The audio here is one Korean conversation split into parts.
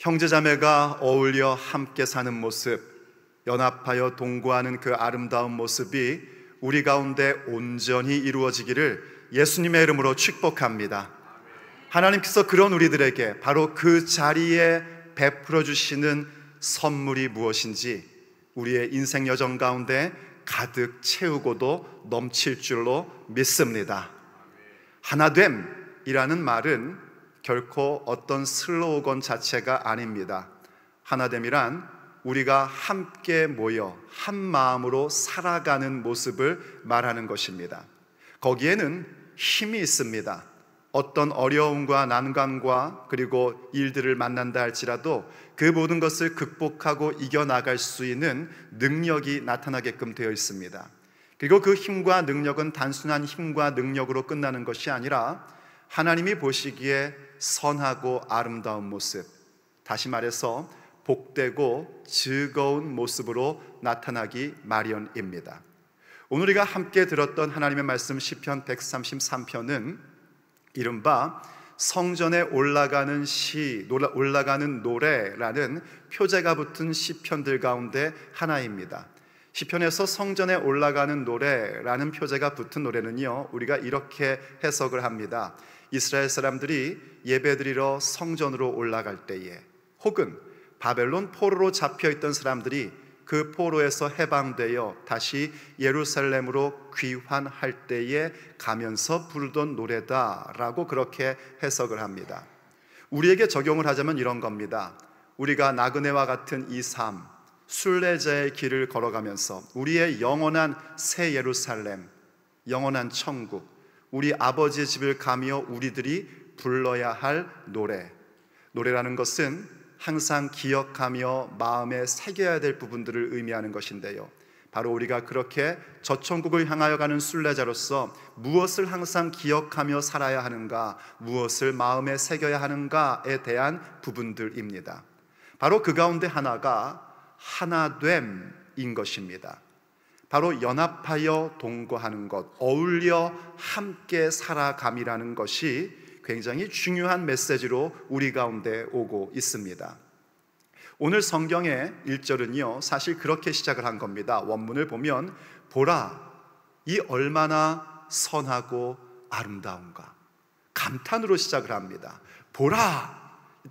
형제자매가 어울려 함께 사는 모습, 연합하여 동거하는 그 아름다운 모습이 우리 가운데 온전히 이루어지기를 예수님의 이름으로 축복합니다. 하나님께서 그런 우리들에게 바로 그 자리에 베풀어 주시는 선물이 무엇인지 우리의 인생 여정 가운데 가득 채우고도 넘칠 줄로 믿습니다. 하나됨이라는 말은 결코 어떤 슬로건 자체가 아닙니다. 하나됨이란 우리가 함께 모여 한 마음으로 살아가는 모습을 말하는 것입니다. 거기에는 힘이 있습니다. 어떤 어려움과 난관과 그리고 일들을 만난다 할지라도 그 모든 것을 극복하고 이겨나갈 수 있는 능력이 나타나게끔 되어 있습니다. 그리고 그 힘과 능력은 단순한 힘과 능력으로 끝나는 것이 아니라 하나님이 보시기에 선하고 아름다운 모습, 다시 말해서 복되고 즐거운 모습으로 나타나기 마련입니다. 오늘 우리가 함께 들었던 하나님의 말씀 시편 133편은 이른바 성전에 올라가는 시, 올라가는 노래라는 표제가 붙은 시편들 가운데 하나입니다. 시편에서 성전에 올라가는 노래라는 표제가 붙은 노래는요, 우리가 이렇게 해석을 합니다. 이스라엘 사람들이 예배드리러 성전으로 올라갈 때에 혹은 바벨론 포로로 잡혀 있던 사람들이 그 포로에서 해방되어 다시 예루살렘으로 귀환할 때에 가면서 부르던 노래다라고 그렇게 해석을 합니다. 우리에게 적용을 하자면 이런 겁니다. 우리가 나그네와 같은 이 삶, 순례자의 길을 걸어가면서 우리의 영원한 새 예루살렘, 영원한 천국, 우리 아버지의 집을 가며 우리들이 불러야 할 노래. 노래라는 것은 항상 기억하며 마음에 새겨야 될 부분들을 의미하는 것인데요. 바로 우리가 그렇게 저천국을 향하여 가는 순례자로서 무엇을 항상 기억하며 살아야 하는가, 무엇을 마음에 새겨야 하는가에 대한 부분들입니다. 바로 그 가운데 하나가 하나됨인 것입니다. 바로 연합하여 동거하는 것, 어울려 함께 살아감이라는 것이 굉장히 중요한 메시지로 우리 가운데 오고 있습니다. 오늘 성경의 1절은요, 사실 그렇게 시작을 한 겁니다. 원문을 보면, 보라, 이 얼마나 선하고 아름다운가. 감탄으로 시작을 합니다. 보라,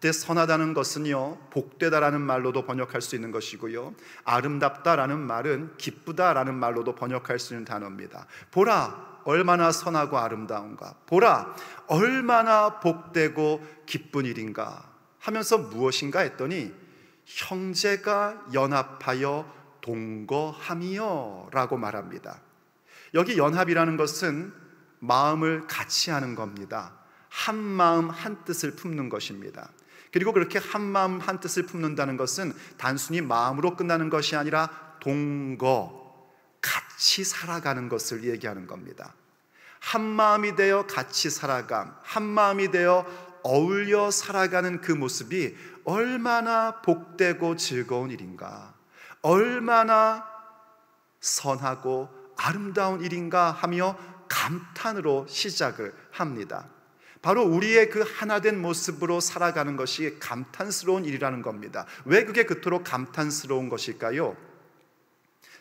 때 선하다는 것은요, 복되다라는 말로도 번역할 수 있는 것이고요, 아름답다라는 말은 기쁘다라는 말로도 번역할 수 있는 단어입니다. 보라, 얼마나 선하고 아름다운가. 보라, 얼마나 복되고 기쁜 일인가. 하면서 무엇인가 했더니, 형제가 연합하여 동거함이여 라고 말합니다. 여기 연합이라는 것은 마음을 같이 하는 겁니다. 한 마음 한 뜻을 품는 것입니다. 그리고 그렇게 한 마음 한 뜻을 품는다는 것은 단순히 마음으로 끝나는 것이 아니라 동거, 같이 살아가는 것을 얘기하는 겁니다. 한 마음이 되어 같이 살아감, 한 마음이 되어 어울려 살아가는 그 모습이 얼마나 복되고 즐거운 일인가, 얼마나 선하고 아름다운 일인가 하며 감탄으로 시작을 합니다. 바로 우리의 그 하나된 모습으로 살아가는 것이 감탄스러운 일이라는 겁니다. 왜 그게 그토록 감탄스러운 것일까요?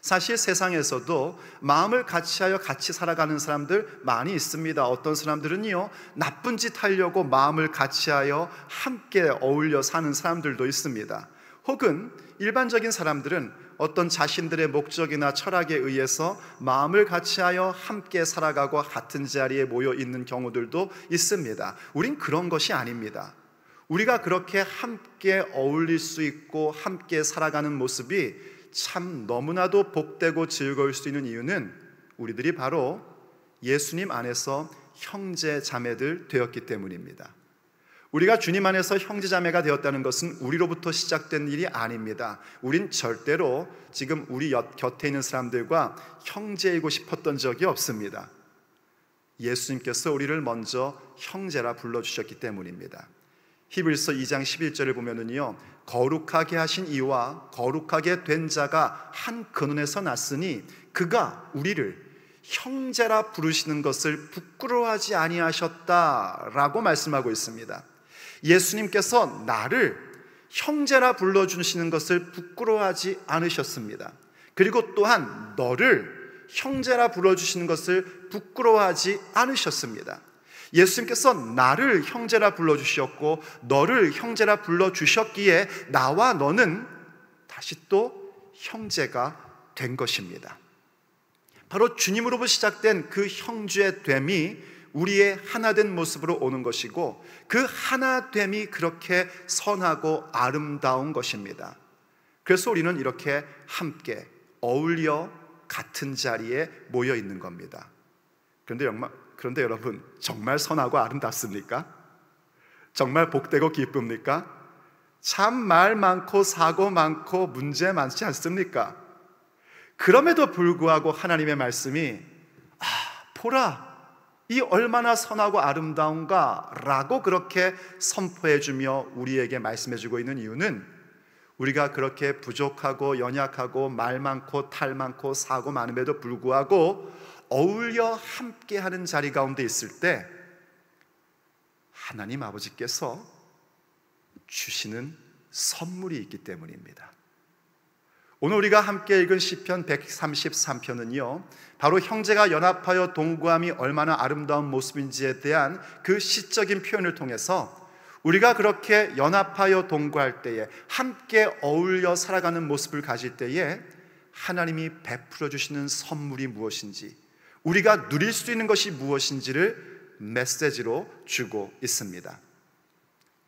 사실 세상에서도 마음을 같이하여 같이 살아가는 사람들 많이 있습니다. 어떤 사람들은요, 나쁜 짓 하려고 마음을 같이하여 함께 어울려 사는 사람들도 있습니다. 혹은 일반적인 사람들은 어떤 자신들의 목적이나 철학에 의해서 마음을 같이하여 함께 살아가고 같은 자리에 모여 있는 경우들도 있습니다. 우린 그런 것이 아닙니다. 우리가 그렇게 함께 어울릴 수 있고 함께 살아가는 모습이 참 너무나도 복되고 즐거울 수 있는 이유는 우리들이 바로 예수님 안에서 형제 자매들 되었기 때문입니다. 우리가 주님 안에서 형제자매가 되었다는 것은 우리로부터 시작된 일이 아닙니다. 우린 절대로 지금 우리 곁에 있는 사람들과 형제이고 싶었던 적이 없습니다. 예수님께서 우리를 먼저 형제라 불러주셨기 때문입니다. 히브리서 2장 11절을 보면은요. 거룩하게 하신 이와 거룩하게 된 자가 한 근원에서 났으니 그가 우리를 형제라 부르시는 것을 부끄러워하지 아니하셨다라고 말씀하고 있습니다. 예수님께서 나를 형제라 불러주시는 것을 부끄러워하지 않으셨습니다. 그리고 또한 너를 형제라 불러주시는 것을 부끄러워하지 않으셨습니다. 예수님께서 나를 형제라 불러주셨고 너를 형제라 불러주셨기에 나와 너는 다시 또 형제가 된 것입니다. 바로 주님으로부터 시작된 그 형제 됨이 우리의 하나된 모습으로 오는 것이고 그 하나됨이 그렇게 선하고 아름다운 것입니다. 그래서 우리는 이렇게 함께 어울려 같은 자리에 모여 있는 겁니다. 그런데, 정말, 그런데 여러분, 정말 선하고 아름답습니까? 정말 복되고 기쁩니까? 참 말 많고 사고 많고 문제 많지 않습니까? 그럼에도 불구하고 하나님의 말씀이 아, 보라 이 얼마나 선하고 아름다운가라고 그렇게 선포해 주며 우리에게 말씀해 주고 있는 이유는 우리가 그렇게 부족하고 연약하고 말 많고 탈 많고 사고 많음에도 불구하고 어울려 함께 하는 자리 가운데 있을 때 하나님 아버지께서 주시는 선물이 있기 때문입니다. 오늘 우리가 함께 읽은 시편 133편은요. 바로 형제가 연합하여 동구함이 얼마나 아름다운 모습인지에 대한 그 시적인 표현을 통해서 우리가 그렇게 연합하여 동구할 때에 함께 어울려 살아가는 모습을 가질 때에 하나님이 베풀어 주시는 선물이 무엇인지 우리가 누릴 수 있는 것이 무엇인지를 메시지로 주고 있습니다.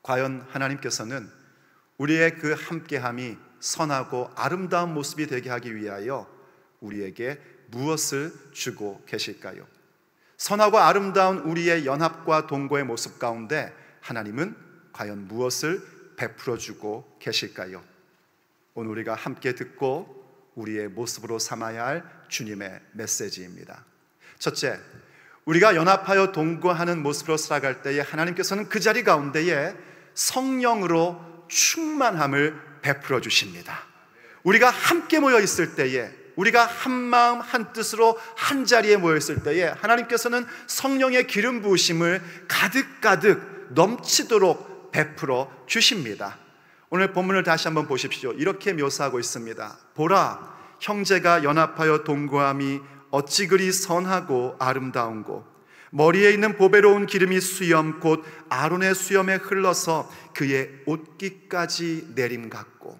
과연 하나님께서는 우리의 그 함께함이 선하고 아름다운 모습이 되게 하기 위하여 우리에게 무엇을 주고 계실까요? 선하고 아름다운 우리의 연합과 동거의 모습 가운데 하나님은 과연 무엇을 베풀어 주고 계실까요? 오늘 우리가 함께 듣고 우리의 모습으로 삼아야 할 주님의 메시지입니다. 첫째, 우리가 연합하여 동거하는 모습으로 살아갈 때에 하나님께서는 그 자리 가운데에 성령으로 충만함을 베풀어 주십니다. 우리가 함께 모여 있을 때에 우리가 한 마음 한 뜻으로 한 자리에 모여 있을 때에 하나님께서는 성령의 기름 부으심을 가득가득 넘치도록 베풀어 주십니다. 오늘 본문을 다시 한번 보십시오. 이렇게 묘사하고 있습니다. 보라 형제가 연합하여 동거함이 어찌 그리 선하고 아름다운고 머리에 있는 보배로운 기름이 수염 곧 아론의 수염에 흘러서 그의 옷깃까지 내림 같고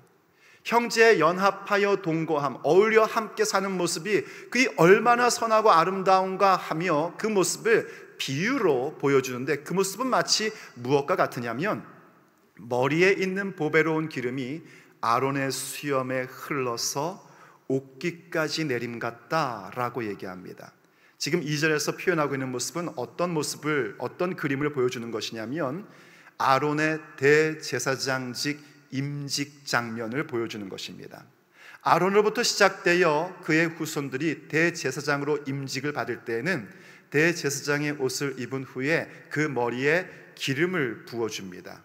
형제 연합하여 동거함 어울려 함께 사는 모습이 그이 얼마나 선하고 아름다운가 하며 그 모습을 비유로 보여주는데 그 모습은 마치 무엇과 같으냐면 머리에 있는 보배로운 기름이 아론의 수염에 흘러서 옷깃까지 내림 같다라고 얘기합니다. 지금 2절에서 표현하고 있는 모습은 어떤 모습을 어떤 그림을 보여주는 것이냐면 아론의 대제사장직 임직 장면을 보여주는 것입니다. 아론으로부터 시작되어 그의 후손들이 대제사장으로 임직을 받을 때에는 대제사장의 옷을 입은 후에 그 머리에 기름을 부어줍니다.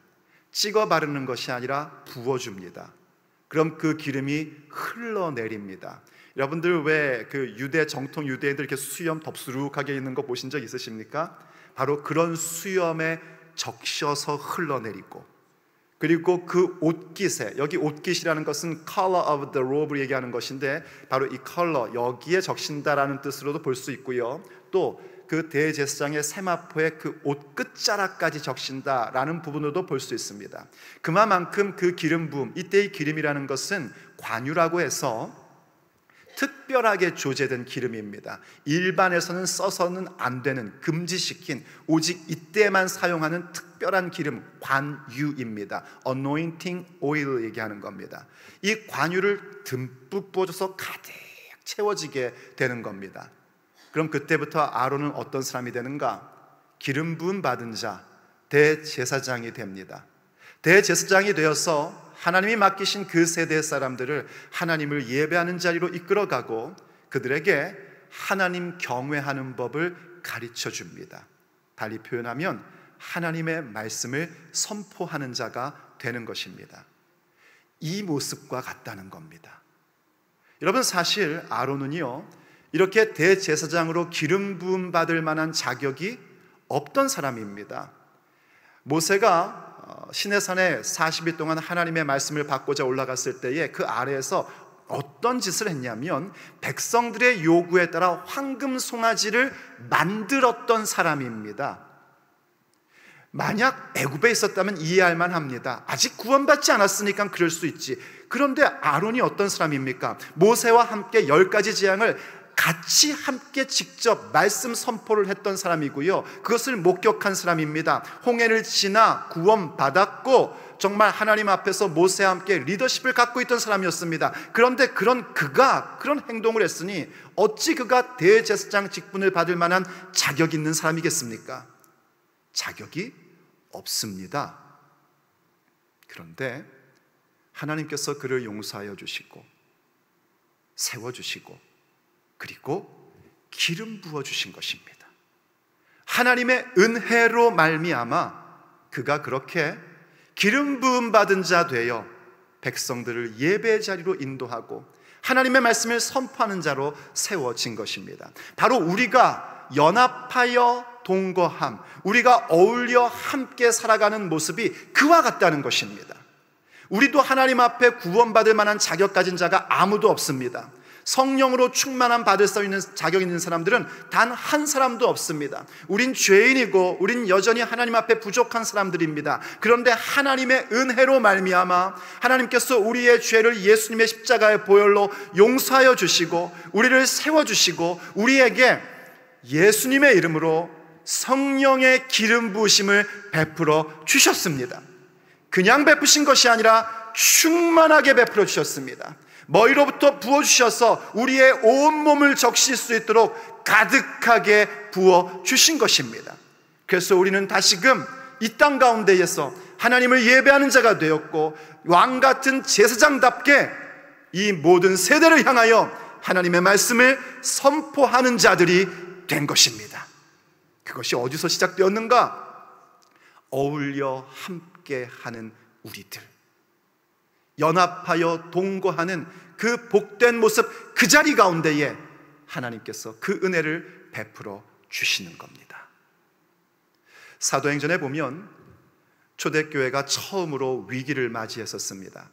찍어 바르는 것이 아니라 부어줍니다. 그럼 그 기름이 흘러내립니다. 여러분들 왜 그 유대 정통 유대인들 이렇게 수염 덥수룩하게 있는 거 보신 적 있으십니까? 바로 그런 수염에 적셔서 흘러내리고 그리고 그 옷깃에 여기 옷깃이라는 것은 color of the robe를 얘기하는 것인데 바로 이 컬러 여기에 적신다라는 뜻으로도 볼 수 있고요. 또 그 대제사장의 세마포에 그 옷 끝자락까지 적신다라는 부분으로도 볼 수 있습니다. 그만큼 그 기름 부음 이때의 기름이라는 것은 관유라고 해서 특별하게 조제된 기름입니다. 일반에서는 써서는 안 되는 금지시킨 오직 이때만 사용하는 특별한 기름 관유입니다. anointing oil 얘기하는 겁니다. 이 관유를 듬뿍 부어줘서 가득 채워지게 되는 겁니다. 그럼 그때부터 아론은 어떤 사람이 되는가? 기름 부음 받은 자 대제사장이 됩니다. 대제사장이 되어서 하나님이 맡기신 그 세대의 사람들을 하나님을 예배하는 자리로 이끌어가고 그들에게 하나님 경외하는 법을 가르쳐 줍니다. 달리 표현하면 하나님의 말씀을 선포하는 자가 되는 것입니다. 이 모습과 같다는 겁니다. 여러분 사실 아론은요 이렇게 대제사장으로 기름 부음 받을 만한 자격이 없던 사람입니다. 모세가 시내산에 40일 동안 하나님의 말씀을 받고자 올라갔을 때에 그 아래에서 어떤 짓을 했냐면 백성들의 요구에 따라 황금 송아지를 만들었던 사람입니다. 만약 애굽에 있었다면 이해할 만합니다. 아직 구원받지 않았으니까 그럴 수 있지. 그런데 아론이 어떤 사람입니까? 모세와 함께 열 가지 재앙을 같이 함께 직접 말씀 선포를 했던 사람이고요. 그것을 목격한 사람입니다. 홍해를 지나 구원받았고 정말 하나님 앞에서 모세와 함께 리더십을 갖고 있던 사람이었습니다. 그런데 그런 그가 그런 행동을 했으니 어찌 그가 대제사장 직분을 받을 만한 자격 있는 사람이겠습니까? 자격이 없습니다. 그런데 하나님께서 그를 용서하여 주시고 세워주시고 그리고 기름 부어 주신 것입니다. 하나님의 은혜로 말미암아 그가 그렇게 기름 부음 받은 자 되어 백성들을 예배 자리로 인도하고 하나님의 말씀을 선포하는 자로 세워진 것입니다. 바로 우리가 연합하여 동거함, 우리가 어울려 함께 살아가는 모습이 그와 같다는 것입니다. 우리도 하나님 앞에 구원받을 만한 자격 가진 자가 아무도 없습니다. 성령으로 충만한 받을 수 있는 자격 있는 사람들은 단 한 사람도 없습니다. 우린 죄인이고 우린 여전히 하나님 앞에 부족한 사람들입니다. 그런데 하나님의 은혜로 말미암아 하나님께서 우리의 죄를 예수님의 십자가의 보혈로 용서하여 주시고 우리를 세워 주시고 우리에게 예수님의 이름으로 성령의 기름 부으심을 베풀어 주셨습니다. 그냥 베푸신 것이 아니라 충만하게 베풀어 주셨습니다. 머리로부터 부어주셔서 우리의 온몸을 적실 수 있도록 가득하게 부어주신 것입니다. 그래서 우리는 다시금 이 땅 가운데에서 하나님을 예배하는 자가 되었고 왕 같은 제사장답게 이 모든 세대를 향하여 하나님의 말씀을 선포하는 자들이 된 것입니다. 그것이 어디서 시작되었는가? 어울려 함께 하는 우리들. 연합하여 동거하는 그 복된 모습 그 자리 가운데에 하나님께서 그 은혜를 베풀어 주시는 겁니다. 사도행전에 보면 초대교회가 처음으로 위기를 맞이했었습니다.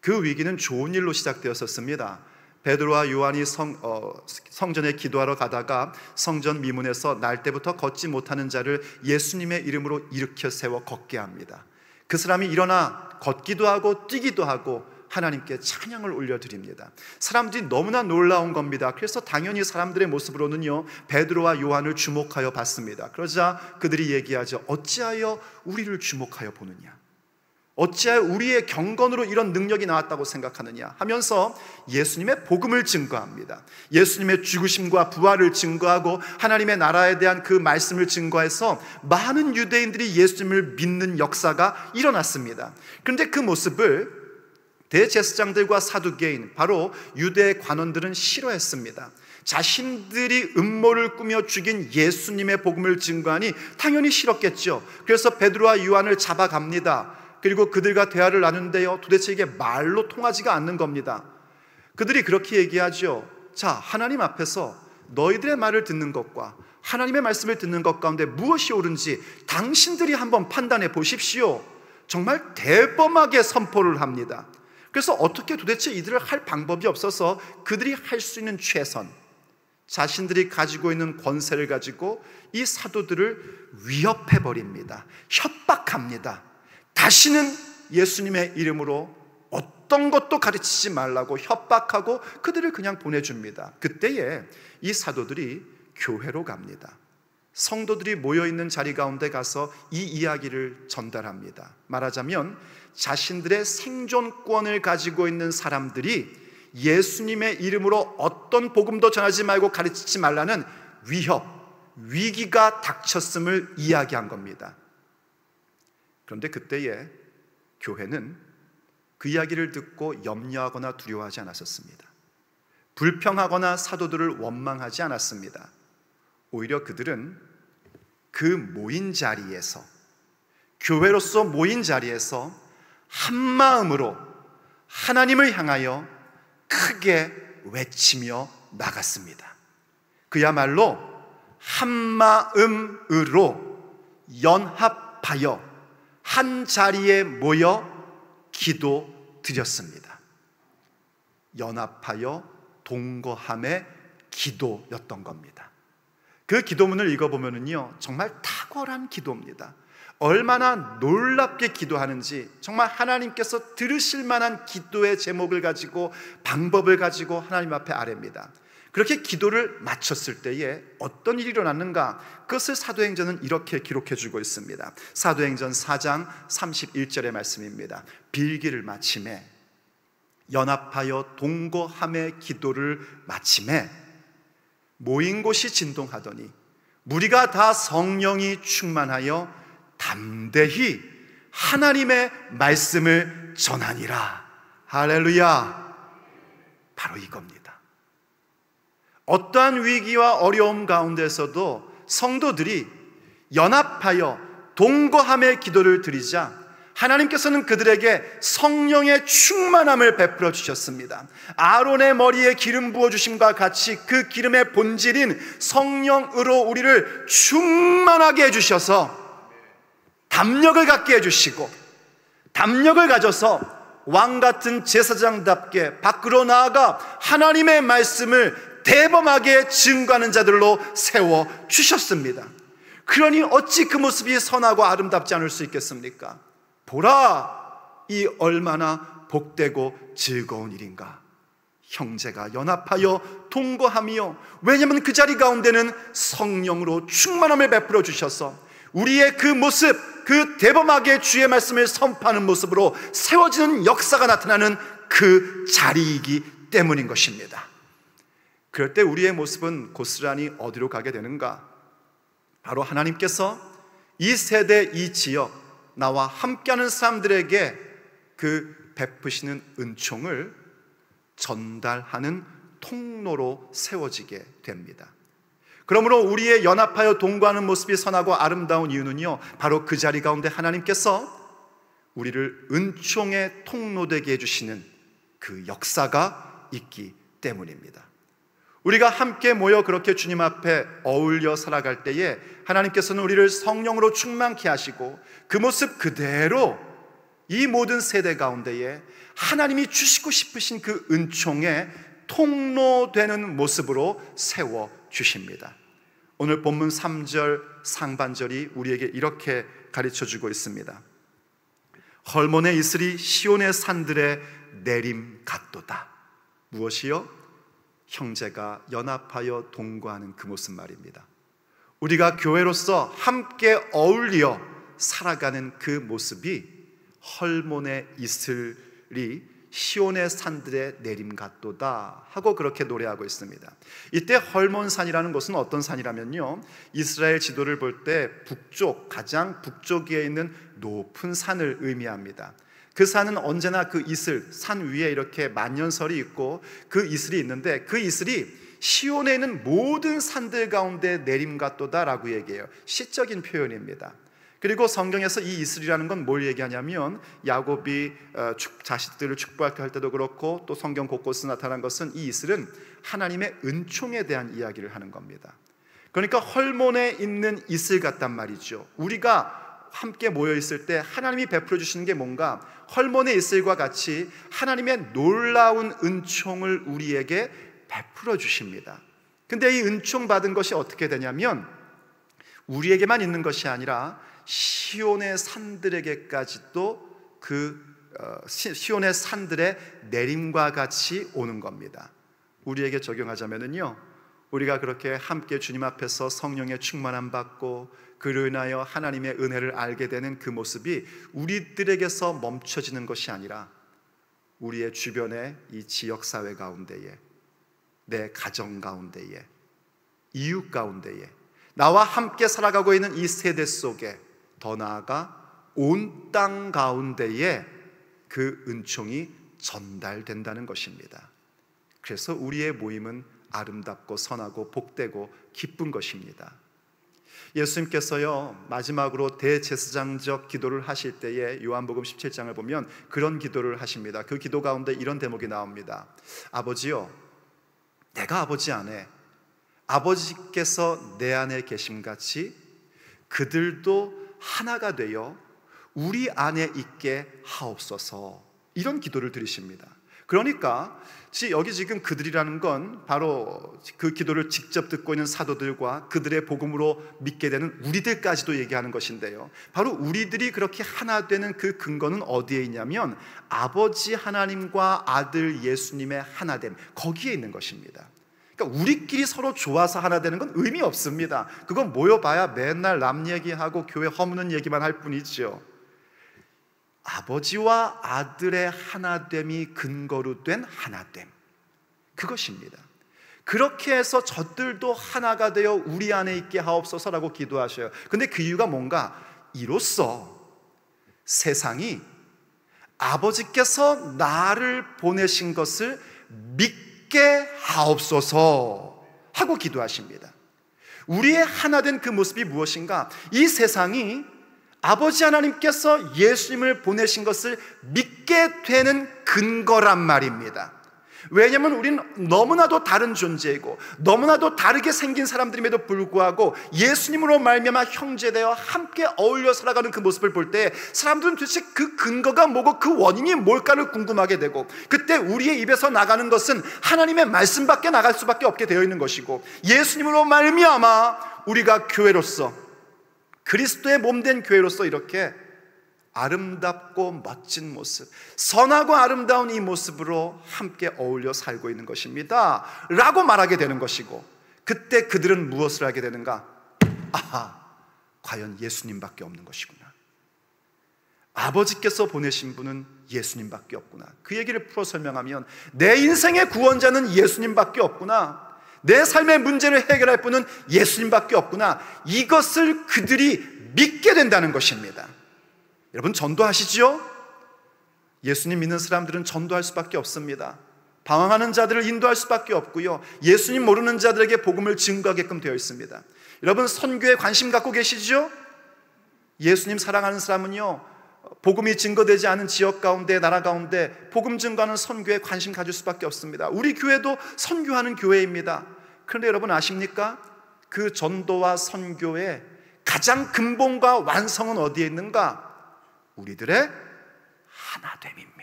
그 위기는 좋은 일로 시작되었었습니다. 베드로와 요한이 성, 어, 성전에 기도하러 가다가 성전 미문에서 날 때부터 걷지 못하는 자를 예수님의 이름으로 일으켜 세워 걷게 합니다. 그 사람이 일어나 걷기도 하고 뛰기도 하고 하나님께 찬양을 올려드립니다. 사람들이 너무나 놀라운 겁니다. 그래서 당연히 사람들의 모습으로는요, 베드로와 요한을 주목하여 봤습니다. 그러자 그들이 얘기하죠. 어찌하여 우리를 주목하여 보느냐? 어찌하여 우리의 경건으로 이런 능력이 나왔다고 생각하느냐 하면서 예수님의 복음을 증거합니다. 예수님의 죽으심과 부활을 증거하고 하나님의 나라에 대한 그 말씀을 증거해서 많은 유대인들이 예수님을 믿는 역사가 일어났습니다. 그런데 그 모습을 대제사장들과 사두개인 바로 유대 관원들은 싫어했습니다. 자신들이 음모를 꾸며 죽인 예수님의 복음을 증거하니 당연히 싫었겠죠. 그래서 베드로와 유한을 잡아갑니다. 그리고 그들과 대화를 나누는데요. 도대체 이게 말로 통하지가 않는 겁니다. 그들이 그렇게 얘기하죠. 자, 하나님 앞에서 너희들의 말을 듣는 것과 하나님의 말씀을 듣는 것 가운데 무엇이 옳은지 당신들이 한번 판단해 보십시오. 정말 대범하게 선포를 합니다. 그래서 어떻게 도대체 이들을 할 방법이 없어서 그들이 할 수 있는 최선, 자신들이 가지고 있는 권세를 가지고 이 사도들을 위협해 버립니다. 협박합니다. 다시는 예수님의 이름으로 어떤 것도 가르치지 말라고 협박하고 그들을 그냥 보내줍니다. 그때에 이 사도들이 교회로 갑니다. 성도들이 모여있는 자리 가운데 가서 이 이야기를 전달합니다. 말하자면 자신들의 생존권을 가지고 있는 사람들이 예수님의 이름으로 어떤 복음도 전하지 말고 가르치지 말라는 위협, 위기가 닥쳤음을 이야기한 겁니다. 그런데 그때에 교회는 그 이야기를 듣고 염려하거나 두려워하지 않았었습니다. 불평하거나 사도들을 원망하지 않았습니다. 오히려 그들은 그 모인 자리에서 교회로서 모인 자리에서 한 마음으로 하나님을 향하여 크게 외치며 나갔습니다. 그야말로 한 마음으로 연합하여 한 자리에 모여 기도 드렸습니다. 연합하여 동거함의 기도였던 겁니다. 그 기도문을 읽어보면요. 정말 탁월한 기도입니다. 얼마나 놀랍게 기도하는지 정말 하나님께서 들으실 만한 기도의 제목을 가지고 방법을 가지고 하나님 앞에 아뢰니다 그렇게 기도를 마쳤을 때에 어떤 일이 일어났는가? 그것을 사도행전은 이렇게 기록해 주고 있습니다. 사도행전 4장 31절의 말씀입니다. 빌기를 마침에 연합하여 동거함의 기도를 마침에 모인 곳이 진동하더니 무리가 다 성령이 충만하여 담대히 하나님의 말씀을 전하니라. 할렐루야. 바로 이겁니다. 어떠한 위기와 어려움 가운데서도 성도들이 연합하여 동거함의 기도를 드리자 하나님께서는 그들에게 성령의 충만함을 베풀어 주셨습니다. 아론의 머리에 기름 부어 주심과 같이 그 기름의 본질인 성령으로 우리를 충만하게 해 주셔서 담력을 갖게 해 주시고 담력을 가져서 왕 같은 제사장답게 밖으로 나아가 하나님의 말씀을 대범하게 증거하는 자들로 세워 주셨습니다. 그러니 어찌 그 모습이 선하고 아름답지 않을 수 있겠습니까? 보라! 이 얼마나 복되고 즐거운 일인가. 형제가 연합하여 동거하며 왜냐면그 자리 가운데는 성령으로 충만함을 베풀어 주셔서 우리의 그 모습, 그 대범하게 주의 말씀을 선포하는 모습으로 세워지는 역사가 나타나는 그 자리이기 때문인 것입니다. 그럴 때 우리의 모습은 고스란히 어디로 가게 되는가? 바로 하나님께서 이 세대, 이 지역, 나와 함께하는 사람들에게 그 베푸시는 은총을 전달하는 통로로 세워지게 됩니다. 그러므로 우리의 연합하여 동거하는 모습이 선하고 아름다운 이유는요, 바로 그 자리 가운데 하나님께서 우리를 은총의 통로되게 해주시는 그 역사가 있기 때문입니다. 우리가 함께 모여 그렇게 주님 앞에 어울려 살아갈 때에 하나님께서는 우리를 성령으로 충만케 하시고 그 모습 그대로 이 모든 세대 가운데에 하나님이 주시고 싶으신 그은총에 통로되는 모습으로 세워 주십니다. 오늘 본문 3절 상반절이 우리에게 이렇게 가르쳐 주고 있습니다. 헐몬의 이슬이 시온의 산들에 내림 같도다. 무엇이요? 형제가 연합하여 동거하는 그 모습 말입니다. 우리가 교회로서 함께 어울려 살아가는 그 모습이 헐몬의 이슬이 시온의 산들의 내림 같도다 하고 그렇게 노래하고 있습니다. 이때 헐몬산이라는 것은 어떤 산이라면요. 이스라엘 지도를 볼 때 북쪽 가장 북쪽에 있는 높은 산을 의미합니다. 그 산은 언제나 그 이슬, 산 위에 이렇게 만년설이 있고 그 이슬이 있는데 그 이슬이 시온에 있는 모든 산들 가운데 내림같도다라고 얘기해요. 시적인 표현입니다. 그리고 성경에서 이 이슬이라는 건 뭘 얘기하냐면 야곱이 어, 자식들을 축복할 할 때도 그렇고 또 성경 곳곳에 나타난 것은 이 이슬은 하나님의 은총에 대한 이야기를 하는 겁니다. 그러니까 헐몬에 있는 이슬 같단 말이죠. 우리가 함께 모여 있을 때 하나님이 베풀어 주시는 게 뭔가 헐몬의 이슬과 같이 하나님의 놀라운 은총을 우리에게 베풀어 주십니다. 근데 이 은총 받은 것이 어떻게 되냐면 우리에게만 있는 것이 아니라 시온의 산들에게까지도 그 어, 시온의 산들의 내림과 같이 오는 겁니다. 우리에게 적용하자면은요. 우리가 그렇게 함께 주님 앞에서 성령의 충만함 받고 그로 인하여 하나님의 은혜를 알게 되는 그 모습이 우리들에게서 멈춰지는 것이 아니라 우리의 주변의 이 지역 사회 가운데에 내 가정 가운데에 이웃 가운데에 나와 함께 살아가고 있는 이 세대 속에 더 나아가 온 땅 가운데에 그 은총이 전달된다는 것입니다. 그래서 우리의 모임은 아름답고 선하고 복되고 기쁜 것입니다. 예수님께서요 마지막으로 대제사장적 기도를 하실 때에 요한복음 17장을 보면 그런 기도를 하십니다. 그 기도 가운데 이런 대목이 나옵니다. 아버지요, 내가 아버지 안에 아버지께서 내 안에 계심 같이 그들도 하나가 되어 우리 안에 있게 하옵소서. 이런 기도를 드리십니다. 그러니까 여기 지금 그들이라는 건 바로 그 기도를 직접 듣고 있는 사도들과 그들의 복음으로 믿게 되는 우리들까지도 얘기하는 것인데요. 바로 우리들이 그렇게 하나 되는 그 근거는 어디에 있냐면 아버지 하나님과 아들 예수님의 하나됨 거기에 있는 것입니다. 그러니까 우리끼리 서로 좋아서 하나 되는 건 의미 없습니다. 그건 모여봐야 맨날 남 얘기하고 교회 허무는 얘기만 할 뿐이지요. 아버지와 아들의 하나됨이 근거로 된 하나됨. 그것입니다. 그렇게 해서 저들도 하나가 되어 우리 안에 있게 하옵소서라고 기도하셔요. 근데 그 이유가 뭔가? 이로써 세상이 아버지께서 나를 보내신 것을 믿게 하옵소서 하고 기도하십니다. 우리의 하나 된그 모습이 무엇인가? 이 세상이 아버지 하나님께서 예수님을 보내신 것을 믿게 되는 근거란 말입니다. 왜냐하면 우리는 너무나도 다른 존재이고 너무나도 다르게 생긴 사람들임에도 불구하고 예수님으로 말미암아 형제되어 함께 어울려 살아가는 그 모습을 볼 때 사람들은 도대체 그 근거가 뭐고 그 원인이 뭘까를 궁금하게 되고 그때 우리의 입에서 나가는 것은 하나님의 말씀밖에 나갈 수밖에 없게 되어 있는 것이고 예수님으로 말미암아 우리가 교회로서 그리스도의 몸된 교회로서 이렇게 아름답고 멋진 모습, 선하고 아름다운 이 모습으로 함께 어울려 살고 있는 것입니다. 라고 말하게 되는 것이고, 그때 그들은 무엇을 하게 되는가? 아하, 과연 예수님밖에 없는 것이구나. 아버지께서 보내신 분은 예수님밖에 없구나. 그 얘기를 풀어 설명하면 내 인생의 구원자는 예수님밖에 없구나. 내 삶의 문제를 해결할 분은 예수님밖에 없구나. 이것을 그들이 믿게 된다는 것입니다. 여러분, 전도하시지요? 예수님 믿는 사람들은 전도할 수밖에 없습니다. 방황하는 자들을 인도할 수밖에 없고요. 예수님 모르는 자들에게 복음을 증거하게끔 되어 있습니다. 여러분, 선교에 관심 갖고 계시죠? 예수님 사랑하는 사람은요, 복음이 증거되지 않은 지역 가운데, 나라 가운데, 복음 증거하는 선교에 관심 가질 수밖에 없습니다. 우리 교회도 선교하는 교회입니다. 그런데 여러분 아십니까? 그 전도와 선교의 가장 근본과 완성은 어디에 있는가? 우리들의 하나됨입니다.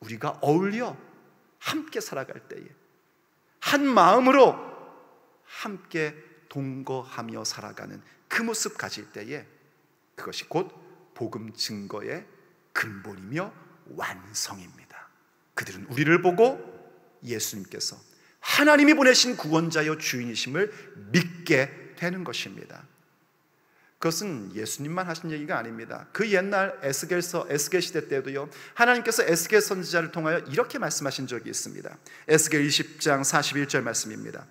우리가 어울려 함께 살아갈 때에 한 마음으로 함께 동거하며 살아가는 그 모습 가질 때에 그것이 곧 복음 증거의 근본이며 완성입니다. 그들은 우리를 보고 예수님께서 하나님이 보내신 구원자여 주인이심을 믿게 되는 것입니다. 그것은 예수님만 하신 얘기가 아닙니다. 그 옛날 에스겔서 에스겔 시대 때도요. 하나님께서 에스겔 선지자를 통하여 이렇게 말씀하신 적이 있습니다. 에스겔 20장 41절 말씀입니다.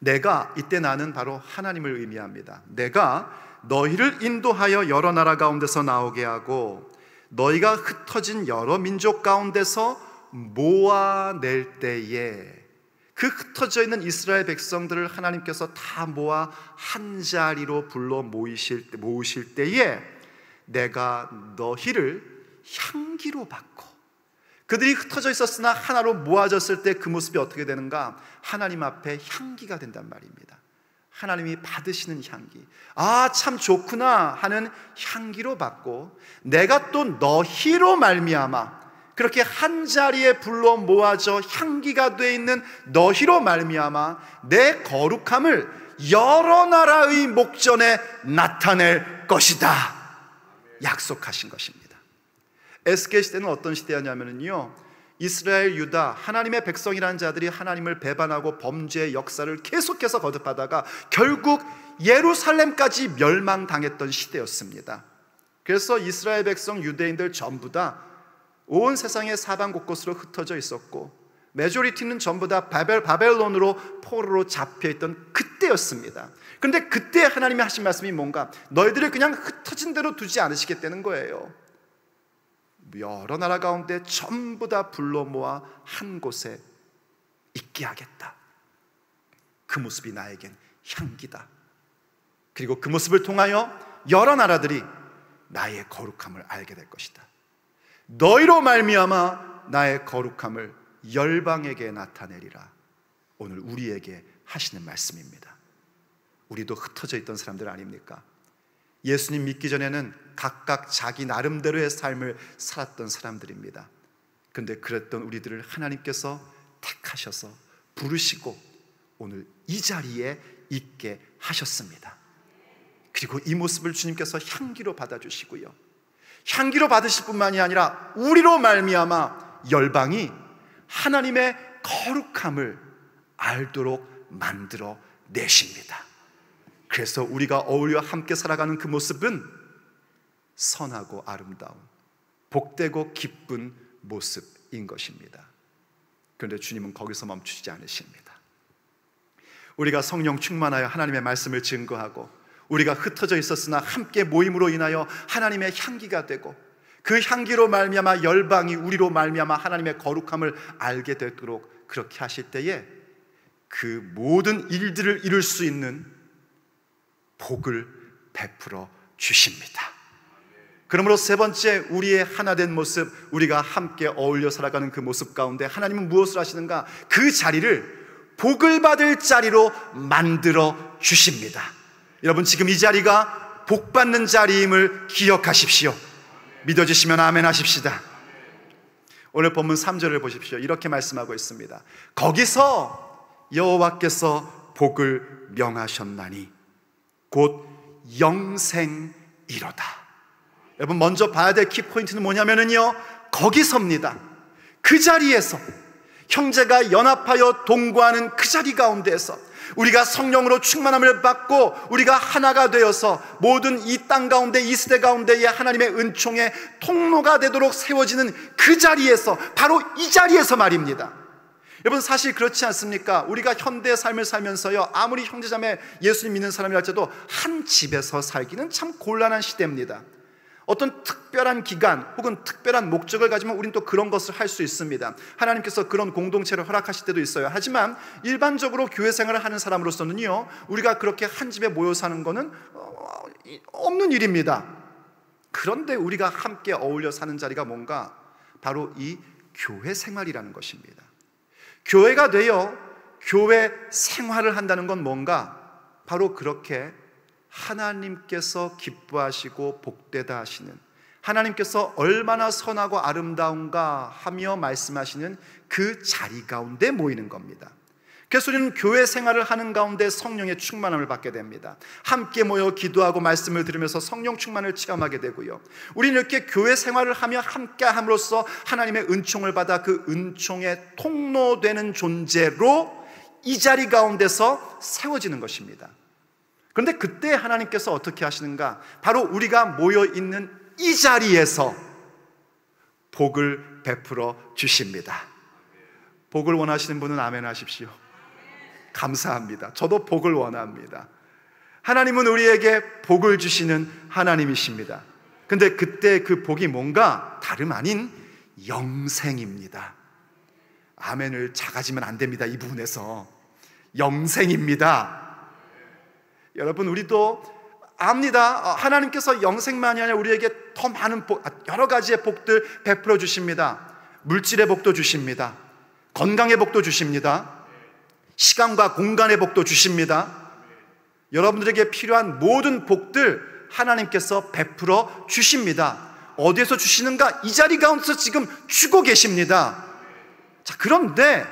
내가 이때 나는 바로 하나님을 의미합니다. 내가 너희를 인도하여 여러 나라 가운데서 나오게 하고 너희가 흩어진 여러 민족 가운데서 모아낼 때에 그 흩어져 있는 이스라엘 백성들을 하나님께서 다 모아 한 자리로 불러 모이실 모으실 때에 내가 너희를 향기로 받고 그들이 흩어져 있었으나 하나로 모아졌을 때 그 모습이 어떻게 되는가? 하나님 앞에 향기가 된단 말입니다. 하나님이 받으시는 향기. 아, 참 좋구나 하는 향기로 받고 내가 또 너희로 말미암아 그렇게 한 자리에 불러 모아져 향기가 돼 있는 너희로 말미암아 내 거룩함을 여러 나라의 목전에 나타낼 것이다. 약속하신 것입니다. 에스겔 시대는 어떤 시대였냐면요. 이스라엘 유다 하나님의 백성이라는 자들이 하나님을 배반하고 범죄의 역사를 계속해서 거듭하다가 결국 예루살렘까지 멸망당했던 시대였습니다. 그래서 이스라엘 백성 유대인들 전부 다온 세상의 사방 곳곳으로 흩어져 있었고 메조리티는 전부 다 바벨, 바벨론으로 포로로 잡혀있던 그때였습니다. 그런데 그때 하나님이 하신 말씀이 뭔가 너희들을 그냥 흩어진 대로 두지 않으시겠다는 거예요. 여러 나라 가운데 전부 다 불러 모아 한 곳에 있게 하겠다. 그 모습이 나에겐 향기다. 그리고 그 모습을 통하여 여러 나라들이 나의 거룩함을 알게 될 것이다. 너희로 말미암아 나의 거룩함을 열방에게 나타내리라. 오늘 우리에게 하시는 말씀입니다. 우리도 흩어져 있던 사람들 아닙니까? 예수님 믿기 전에는 각각 자기 나름대로의 삶을 살았던 사람들입니다. 그런데 그랬던 우리들을 하나님께서 택하셔서 부르시고 오늘 이 자리에 있게 하셨습니다. 그리고 이 모습을 주님께서 향기로 받아주시고요. 향기로 받으실 뿐만이 아니라 우리로 말미암아 열방이 하나님의 거룩함을 알도록 만들어 내십니다. 그래서 우리가 어울려 함께 살아가는 그 모습은 선하고 아름다운 복되고 기쁜 모습인 것입니다. 그런데 주님은 거기서 멈추지 않으십니다. 우리가 성령 충만하여 하나님의 말씀을 증거하고 우리가 흩어져 있었으나 함께 모임으로 인하여 하나님의 향기가 되고 그 향기로 말미암아 열방이 우리로 말미암아 하나님의 거룩함을 알게 되도록 그렇게 하실 때에 그 모든 일들을 이룰 수 있는 복을 베풀어 주십니다. 그러므로 세 번째 우리의 하나 된 모습, 우리가 함께 어울려 살아가는 그 모습 가운데 하나님은 무엇을 하시는가? 그 자리를 복을 받을 자리로 만들어 주십니다. 여러분 지금 이 자리가 복받는 자리임을 기억하십시오. 믿어주시면 아멘 하십시다. 오늘 본문 3절을 보십시오. 이렇게 말씀하고 있습니다. 거기서 여호와께서 복을 명하셨나니 곧 영생이로다. 여러분 먼저 봐야 될 키포인트는 뭐냐면은요. 거기서입니다. 그 자리에서 형제가 연합하여 동거하는 그 자리 가운데에서 우리가 성령으로 충만함을 받고 우리가 하나가 되어서 모든 이 땅 가운데 이세대 가운데의 하나님의 은총의 통로가 되도록 세워지는 그 자리에서 바로 이 자리에서 말입니다. 여러분 사실 그렇지 않습니까? 우리가 현대 삶을 살면서요 아무리 형제자매 예수님 믿는 사람이라 할지도 한 집에서 살기는 참 곤란한 시대입니다. 어떤 특별한 기간 혹은 특별한 목적을 가지면 우린 또 그런 것을 할 수 있습니다. 하나님께서 그런 공동체를 허락하실 때도 있어요. 하지만 일반적으로 교회 생활을 하는 사람으로서는요, 우리가 그렇게 한 집에 모여 사는 것은 어, 없는 일입니다. 그런데 우리가 함께 어울려 사는 자리가 뭔가 바로 이 교회 생활이라는 것입니다. 교회가 되어 교회 생활을 한다는 건 뭔가 바로 그렇게 하나님께서 기뻐하시고 복되다 하시는 하나님께서 얼마나 선하고 아름다운가 하며 말씀하시는 그 자리 가운데 모이는 겁니다. 그래서 우리는 교회 생활을 하는 가운데 성령의 충만함을 받게 됩니다. 함께 모여 기도하고 말씀을 들으면서 성령 충만을 체험하게 되고요. 우리는 이렇게 교회 생활을 하며 함께 함으로써 하나님의 은총을 받아 그은총에 통로되는 존재로 이 자리 가운데서 세워지는 것입니다. 그런데 그때 하나님께서 어떻게 하시는가? 바로 우리가 모여 있는 이 자리에서 복을 베풀어 주십니다. 복을 원하시는 분은 아멘 하십시오. 감사합니다. 저도 복을 원합니다. 하나님은 우리에게 복을 주시는 하나님이십니다. 근데 그때 그 복이 뭔가 다름 아닌 영생입니다. 아멘을 작아지면 안 됩니다. 이 부분에서. 영생입니다. 여러분 우리도 압니다. 어, 하나님께서 영생만이 아니라 우리에게 더 많은 복, 아, 여러 가지의 복들 베풀어 주십니다. 물질의 복도 주십니다. 건강의 복도 주십니다. 시간과 공간의 복도 주십니다. 여러분들에게 필요한 모든 복들 하나님께서 베풀어 주십니다. 어디에서 주시는가? 이 자리 가운데서 지금 주고 계십니다. 자, 그런데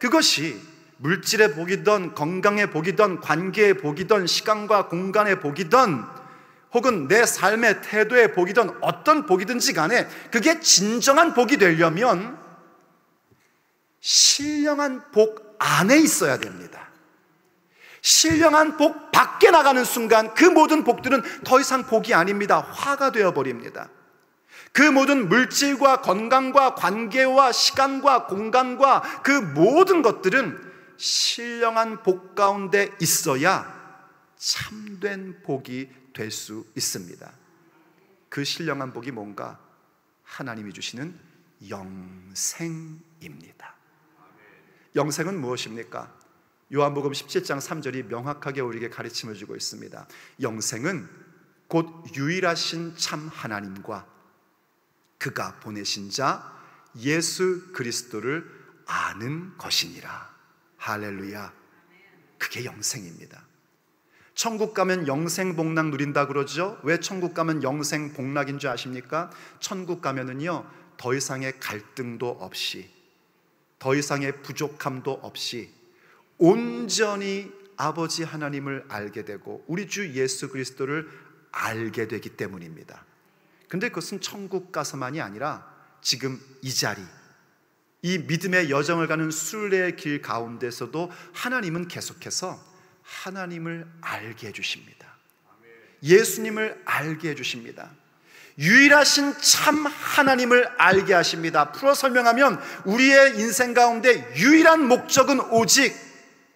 그것이 물질의 복이든 건강의 복이든 관계의 복이든 시간과 공간의 복이든 혹은 내 삶의 태도의 복이든 어떤 복이든지 간에 그게 진정한 복이 되려면 신령한 복 안에 있어야 됩니다. 신령한 복 밖에 나가는 순간 그 모든 복들은 더 이상 복이 아닙니다. 화가 되어버립니다. 그 모든 물질과 건강과 관계와 시간과 공간과 그 모든 것들은 신령한 복 가운데 있어야 참된 복이 될 수 있습니다. 그 신령한 복이 뭔가 하나님이 주시는 영생입니다. 영생은 무엇입니까? 요한복음 17장 3절이 명확하게 우리에게 가르침을 주고 있습니다. 영생은 곧 유일하신 참 하나님과 그가 보내신 자 예수 그리스도를 아는 것이니라. 할렐루야. 그게 영생입니다. 천국 가면 영생 복락 누린다 그러죠? 왜 천국 가면 영생 복락인 줄 아십니까? 천국 가면은요, 더 이상의 갈등도 없이, 더 이상의 부족함도 없이, 온전히 아버지 하나님을 알게 되고, 우리 주 예수 그리스도를 알게 되기 때문입니다. 근데 그것은 천국 가서만이 아니라 지금 이 자리, 이 믿음의 여정을 가는 순례의 길 가운데서도 하나님은 계속해서 하나님을 알게 해주십니다. 예수님을 알게 해주십니다. 유일하신 참 하나님을 알게 하십니다. 풀어 설명하면 우리의 인생 가운데 유일한 목적은 오직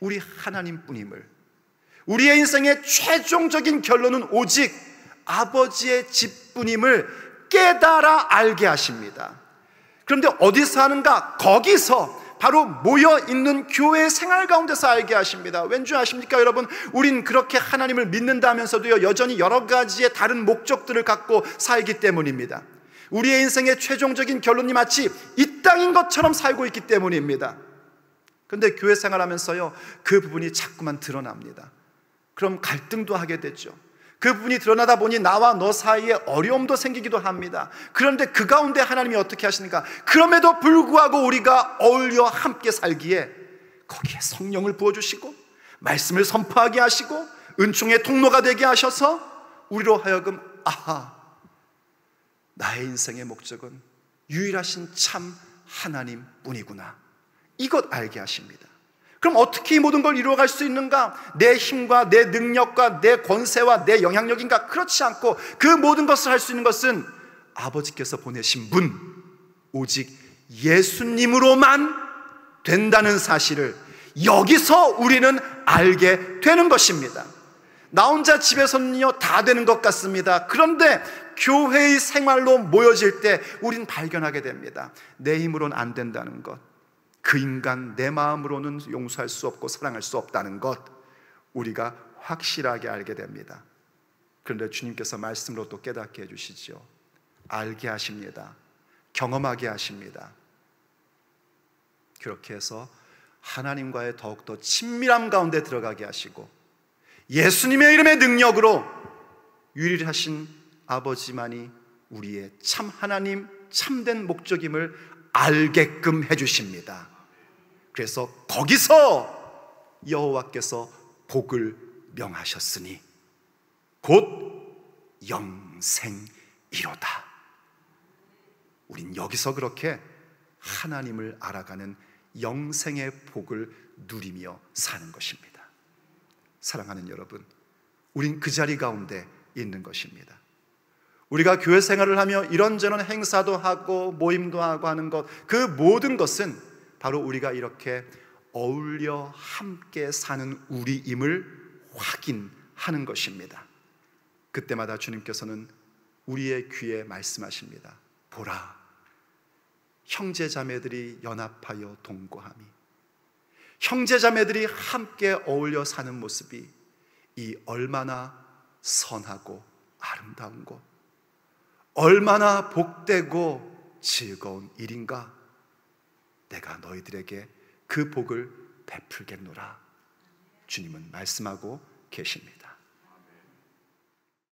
우리 하나님 뿐임을. 우리의 인생의 최종적인 결론은 오직 아버지의 집뿐임을 깨달아 알게 하십니다. 그런데 어디서 하는가? 거기서 바로 모여 있는 교회 생활 가운데서 알게 하십니다. 왠지 아십니까, 여러분? 우린 그렇게 하나님을 믿는다면서도요, 여전히 여러 가지의 다른 목적들을 갖고 살기 때문입니다. 우리의 인생의 최종적인 결론이 마치 이 땅인 것처럼 살고 있기 때문입니다. 그런데 교회 생활하면서요, 그 부분이 자꾸만 드러납니다. 그럼 갈등도 하게 되죠. 그분이 드러나다 보니 나와 너 사이에 어려움도 생기기도 합니다. 그런데 그 가운데 하나님이 어떻게 하시는가? 그럼에도 불구하고 우리가 어울려 함께 살기에 거기에 성령을 부어주시고 말씀을 선포하게 하시고 은총의 통로가 되게 하셔서 우리로 하여금 아하 나의 인생의 목적은 유일하신 참 하나님뿐이구나 이것 알게 하십니다. 그럼 어떻게 이 모든 걸 이루어갈 수 있는가? 내 힘과 내 능력과 내 권세와 내 영향력인가? 그렇지 않고 그 모든 것을 할 수 있는 것은 아버지께서 보내신 분, 오직 예수님으로만 된다는 사실을 여기서 우리는 알게 되는 것입니다. 나 혼자 집에서는요, 다 되는 것 같습니다. 그런데 교회의 생활로 모여질 때 우린 발견하게 됩니다. 내 힘으로는 안 된다는 것. 그 인간 내 마음으로는 용서할 수 없고 사랑할 수 없다는 것 우리가 확실하게 알게 됩니다. 그런데 주님께서 말씀으로 또 깨닫게 해주시지요. 알게 하십니다. 경험하게 하십니다. 그렇게 해서 하나님과의 더욱더 친밀함 가운데 들어가게 하시고 예수님의 이름의 능력으로 유일하신 아버지만이 우리의 참 하나님 참된 목적임을 알게끔 해주십니다. 그래서 거기서 여호와께서 복을 명하셨으니 곧 영생이로다. 우린 여기서 그렇게 하나님을 알아가는 영생의 복을 누리며 사는 것입니다. 사랑하는 여러분, 우린 그 자리 가운데 있는 것입니다. 우리가 교회 생활을 하며 이런저런 행사도 하고 모임도 하고 하는 것, 그 모든 것은 바로 우리가 이렇게 어울려 함께 사는 우리임을 확인하는 것입니다. 그때마다 주님께서는 우리의 귀에 말씀하십니다. 보라, 형제 자매들이 연합하여 동거함이, 형제 자매들이 함께 어울려 사는 모습이 이 얼마나 선하고 아름다운 곳, 얼마나 복되고 즐거운 일인가 내가 너희들에게 그 복을 베풀겠노라. 주님은 말씀하고 계십니다.